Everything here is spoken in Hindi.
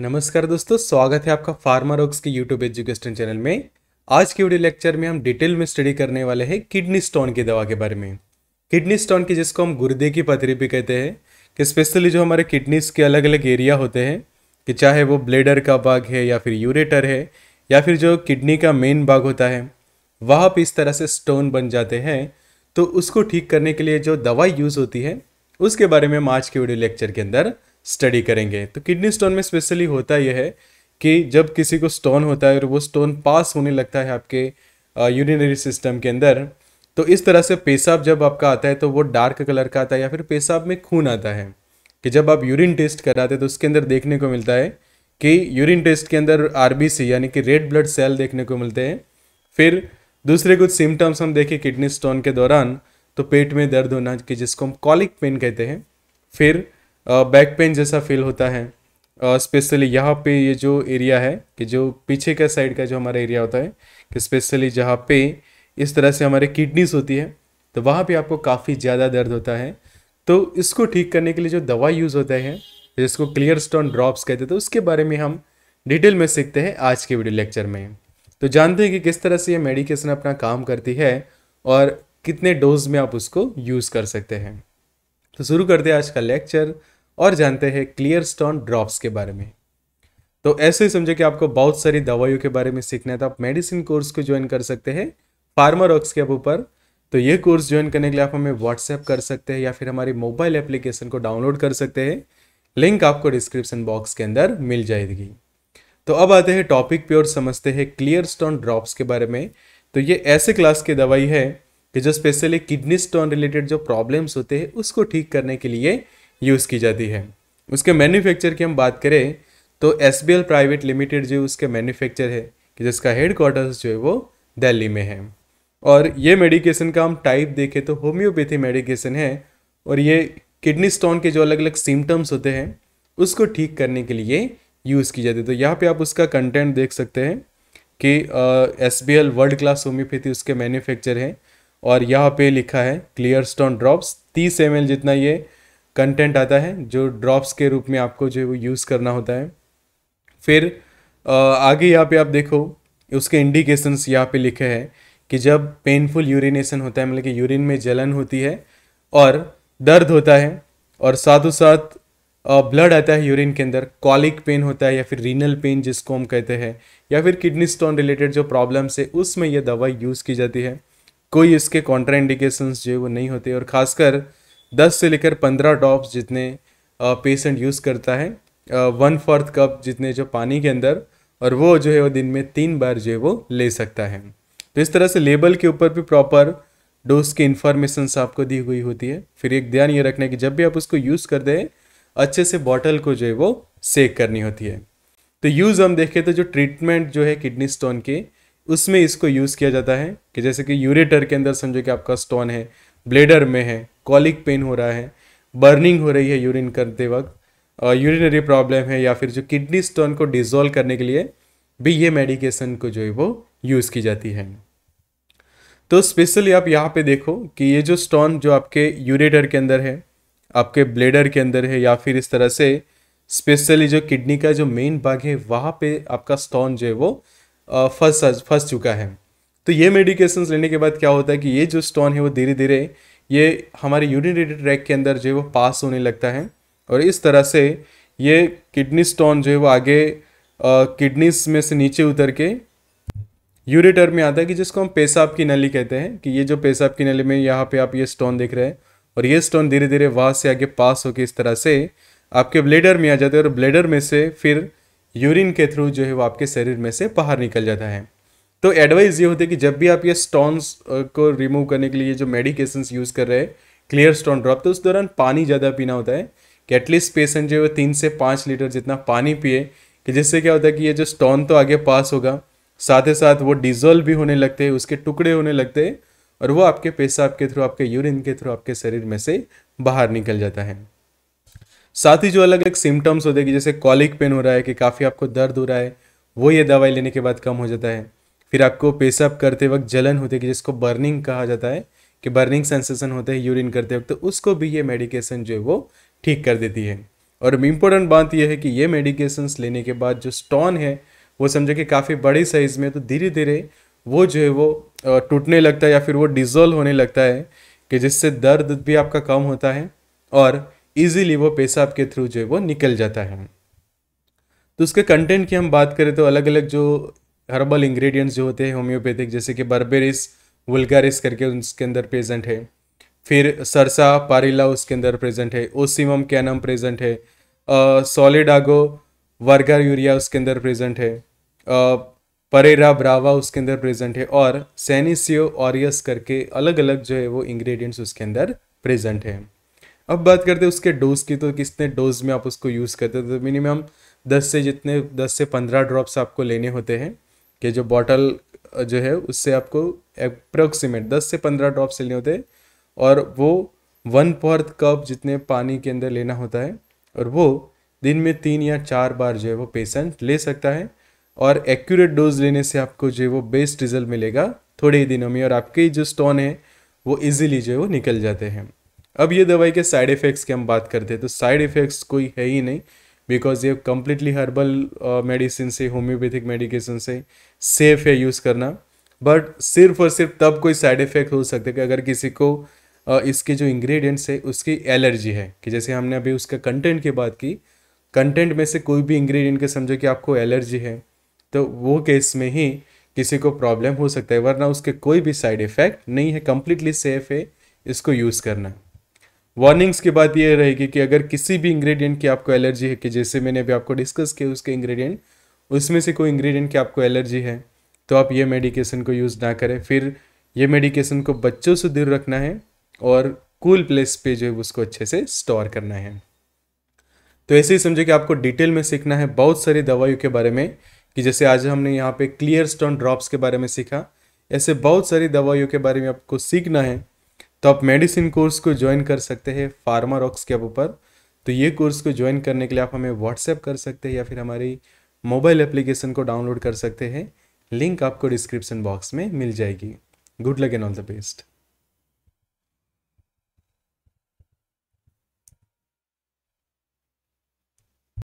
नमस्कार दोस्तों स्वागत है आपका फार्मा रोग्स के यूट्यूब एजुकेशन चैनल में आज के वीडियो लेक्चर में हम डिटेल में स्टडी करने वाले हैं किडनी स्टोन की दवा के बारे में किडनी स्टोन की जिसको हम गुर्दे की पथरी भी कहते हैं कि स्पेशली जो हमारे किडनीज के अलग अलग एरिया होते हैं कि चाहे वो ब्लेडर का बाग है या फिर यूरेटर है या फिर जो किडनी का मेन बाघ होता है वहाँ पर इस तरह से स्टोन बन जाते हैं तो उसको ठीक करने के लिए जो दवा यूज़ होती है उसके बारे में हम आज के वीडियो लेक्चर के अंदर स्टडी करेंगे तो किडनी स्टोन में स्पेशली होता यह है कि जब किसी को स्टोन होता है और वो स्टोन पास होने लगता है आपके यूरिनरी सिस्टम के अंदर तो इस तरह से पेशाब जब आपका आता है तो वो डार्क कलर का आता है या फिर पेशाब में खून आता है कि जब आप यूरिन टेस्ट कराते हैं तो उसके अंदर देखने को मिलता है कि यूरिन टेस्ट के अंदर आर यानी कि रेड ब्लड सेल देखने को मिलते हैं फिर दूसरे कुछ सिम्टम्स हम देखें किडनी स्टोन के दौरान तो पेट में दर्द होना कि जिसको हम कॉलिक पेन कहते हैं फिर बैक पेन जैसा फील होता है स्पेशली यहाँ पे ये जो एरिया है कि जो पीछे का साइड का जो हमारा एरिया होता है कि स्पेशली जहाँ पे इस तरह से हमारे किडनीस होती है तो वहाँ पे आपको काफ़ी ज़्यादा दर्द होता है तो इसको ठीक करने के लिए जो दवा यूज़ होता है जिसको क्लियर स्टोन ड्रॉप्स कहते थे तो उसके बारे में हम डिटेल में सीखते हैं आज के वीडियो लेक्चर में तो जानते हैं कि किस तरह से ये मेडिकेशन अपना काम करती है और कितने डोज में आप उसको यूज़ कर सकते हैं तो शुरू करते हैं आज का लेक्चर और जानते हैं क्लियर स्टोन ड्रॉप्स के बारे में तो ऐसे ही समझे कि आपको बहुत सारी दवाइयों के बारे में सीखना है तो आप मेडिसिन कोर्स को ज्वाइन कर सकते हैं फार्मारॉक्स के ऊपर तो ये कोर्स ज्वाइन करने के लिए आप हमें व्हाट्सएप कर सकते हैं या फिर हमारी मोबाइल एप्लीकेशन को डाउनलोड कर सकते हैं लिंक आपको डिस्क्रिप्शन बॉक्स के अंदर मिल जाएगी तो अब आते हैं टॉपिक पे और समझते हैं क्लियर स्टोन ड्रॉप्स के बारे में तो ये ऐसे क्लास की दवाई है कि जो स्पेशली किडनी स्टोन रिलेटेड जो प्रॉब्लम्स होते हैं उसको ठीक करने के लिए यूज़ की जाती है उसके मैन्युफैक्चर की हम बात करें तो S B L private limited जो उसके मैन्युफैक्चर है कि जिसका हेड क्वार्टर्स जो है वो दिल्ली में है और ये मेडिकेशन का हम टाइप देखें तो होम्योपैथी मेडिकेशन है और ये किडनी स्टोन के जो अलग अलग सिम्टम्स होते हैं उसको ठीक करने के लिए यूज़ की जाती है तो यहाँ पे आप उसका कंटेंट देख सकते हैं कि S B L world class homeopathy उसके मैन्युफैक्चर हैं और यहाँ पे लिखा है क्लियर स्टोन ड्रॉप्स तीस एम जितना ये कंटेंट आता है जो ड्रॉप्स के रूप में आपको जो है वो यूज़ करना होता है फिर आगे यहाँ पे आप देखो उसके इंडिकेशंस यहाँ पे लिखे हैं कि जब पेनफुल यूरिनेशन होता है मतलब कि यूरिन में जलन होती है और दर्द होता है और साथ साथ ब्लड आता है यूरिन के अंदर कॉलिक पेन होता है या फिर रीनल पेन जिसको हम कहते हैं या फिर किडनी स्टोन रिलेटेड जो प्रॉब्लम्स है उसमें यह दवाई यूज़ की जाती है कोई इसके कॉन्ट्रा इंडिकेशंस जो है वो नहीं होते और ख़ासकर दस से लेकर पंद्रह ड्रॉप्स जितने पेशेंट यूज़ करता है वन फोर्थ कप जितने जो पानी के अंदर और वो जो है वो दिन में तीन बार जो है वो ले सकता है तो इस तरह से लेबल के ऊपर भी प्रॉपर डोज की इन्फॉर्मेशन आपको दी हुई होती है फिर एक ध्यान ये रखना है कि जब भी आप उसको यूज़ कर दें अच्छे से बॉटल को जो है वो सेक करनी होती है तो यूज़ हम देखें तो जो ट्रीटमेंट जो है किडनी स्टोन के उसमें इसको यूज़ किया जाता है कि जैसे कि यूरेटर के अंदर समझो कि आपका स्टोन है ब्लेडर में है कॉलिक पेन हो रहा है बर्निंग हो रही है यूरिन करते वक्त यूरिनरी प्रॉब्लम है या फिर जो किडनी स्टोन को डिजोल्व करने के लिए भी ये मेडिकेशन को जो है वो यूज़ की जाती है तो स्पेशली आप यहाँ पे देखो कि ये जो स्टोन जो आपके यूरेटर के अंदर है आपके ब्लेडर के अंदर है या फिर इस तरह से स्पेशली जो किडनी का जो मेन भाग है वहाँ पे आपका स्टोन जो है वो फंस फंस चुका है तो ये मेडिकेशंस लेने के बाद क्या होता है कि ये जो स्टोन है वो धीरे धीरे ये हमारे यूरिनरी ट्रैक के अंदर जो है वो पास होने लगता है और इस तरह से ये किडनी स्टोन जो है वो आगे किडनीस में से नीचे उतर के यूरेटर में आता है कि जिसको हम पेशाब की नली कहते हैं कि ये जो पेशाब की नली में यहाँ पे आप ये स्टोन देख रहे हैं और ये स्टोन धीरे धीरे वहाँ से आगे पास होकर इस तरह से आपके ब्लेडर में आ जाते हैं और ब्लेडर में से फिर यूरिन के थ्रू जो है वो आपके शरीर में से बाहर निकल जाता है तो एडवाइस ये होती है कि जब भी आप ये स्टोन्स को रिमूव करने के लिए जो मेडिकेशन यूज़ कर रहे हैं क्लियर स्टोन ड्रॉप तो उस दौरान पानी ज़्यादा पीना होता है कि एटलीस्ट पेशेंट जो है वो तीन से पाँच लीटर जितना पानी पिए कि जिससे क्या होता है कि ये जो स्टोन तो आगे पास होगा साथ ही साथ वो डिजोल्व भी होने लगते हैं उसके टुकड़े होने लगते हैं और वो आपके पेशाब के थ्रू आपके यूरिन के थ्रू आपके शरीर में से बाहर निकल जाता है साथ ही जो अलग अलग सिम्टम्स होते हैं कि जैसे कॉलिक पेन हो रहा है कि काफ़ी आपको दर्द हो रहा है वो ये दवाई लेने के बाद कम हो जाता है फिर आपको पेशाब करते वक्त जलन होती है कि जिसको बर्निंग कहा जाता है कि बर्निंग सेंसेशन होते हैं यूरिन करते वक्त तो उसको भी ये मेडिकेशन जो है वो ठीक कर देती है और इम्पोर्टेंट बात यह है कि ये मेडिकेशंस लेने के बाद जो स्टोन है वो समझे कि काफ़ी बड़ी साइज़ में तो धीरे धीरे वो जो है वो टूटने लगता है या फिर वो डिजोल्व होने लगता है कि जिससे दर्द भी आपका कम होता है और इजीली वो पेशाब के थ्रू जो है वो निकल जाता है तो उसके कंटेंट की हम बात करें तो अलग अलग जो हर्बल इंग्रेडिएंट्स जो होते हैं होम्योपैथिक जैसे कि बर्बेरिस वुल्गारिस करके उसके अंदर प्रेजेंट है फिर सरसा पारिला उसके अंदर प्रेजेंट है ओसिमम कैनम प्रेजेंट है सॉलिडागो वर्गर यूरिया उसके अंदर प्रेजेंट है परेरा ब्रावा उसके अंदर प्रेजेंट है और सैनिसियो ऑरियस करके अलग अलग जो है वो इंग्रेडिएंट्स उसके अंदर प्रेजेंट है अब बात करते हैं उसके डोज की तो कितने डोज में आप उसको यूज़ करते हो तो मिनिमम दस से जितने दस से पंद्रह ड्रॉप्स आपको लेने होते हैं कि जो बॉटल जो है उससे आपको अप्रोक्सीमेट दस से पंद्रह ड्रॉप्स लेने होते हैं और वो वन फोर्थ कप जितने पानी के अंदर लेना होता है और वो दिन में तीन या चार बार जो है वो पेशेंट ले सकता है और एक्यूरेट डोज लेने से आपको जो है वो बेस्ट रिजल्ट मिलेगा थोड़े ही दिनों में और आपके जो स्टोन है वो इजीली जो है वो निकल जाते हैं अब ये दवाई के साइड इफ़ेक्ट्स की हम बात करते हैं तो साइड इफ़ेक्ट्स कोई है ही नहीं बिकॉज ये कम्प्लीटली हर्बल मेडिसिन से होम्योपैथिक मेडिकेशन से सेफ है यूज़ करना बट सिर्फ और सिर्फ तब कोई साइड इफ़ेक्ट हो सकते कि अगर किसी को uh, इसके जो इंग्रेडिएंट्स है उसकी एलर्जी है कि जैसे हमने अभी उसका कंटेंट की बात की कंटेंट में से कोई भी इंग्रेडिएंट के समझो कि आपको एलर्जी है तो वो केस में ही किसी को प्रॉब्लम हो सकता है वरना उसके कोई भी साइड इफ़ेक्ट नहीं है कम्प्लीटली सेफ़ है इसको यूज़ करना वार्निंग्स की बात यह रहेगी कि अगर किसी भी इंग्रेडिएंट की आपको एलर्जी है कि जैसे मैंने अभी आपको डिस्कस किया उसके इंग्रेडिएंट उसमें से कोई इंग्रेडिएंट की आपको एलर्जी है तो आप ये मेडिकेशन को यूज़ ना करें फिर ये मेडिकेशन को बच्चों से दूर रखना है और कूल प्लेस पे जो है उसको अच्छे से स्टोर करना है तो ऐसे ही समझे कि आपको डिटेल में सीखना है बहुत सारी दवाइयों के बारे में कि जैसे आज हमने यहाँ पे क्लियर स्टोन ड्रॉप्स के बारे में सीखा ऐसे बहुत सारी दवाइयों के बारे में आपको सीखना है तो आप मेडिसिन कोर्स को ज्वाइन कर सकते हैं फार्मा रॉक्स के ऊपर तो ये कोर्स को ज्वाइन करने के लिए आप हमें व्हाट्सएप कर सकते हैं या फिर हमारी मोबाइल एप्लीकेशन को डाउनलोड कर सकते हैं लिंक आपको डिस्क्रिप्शन बॉक्स में मिल जाएगी good luck and all the best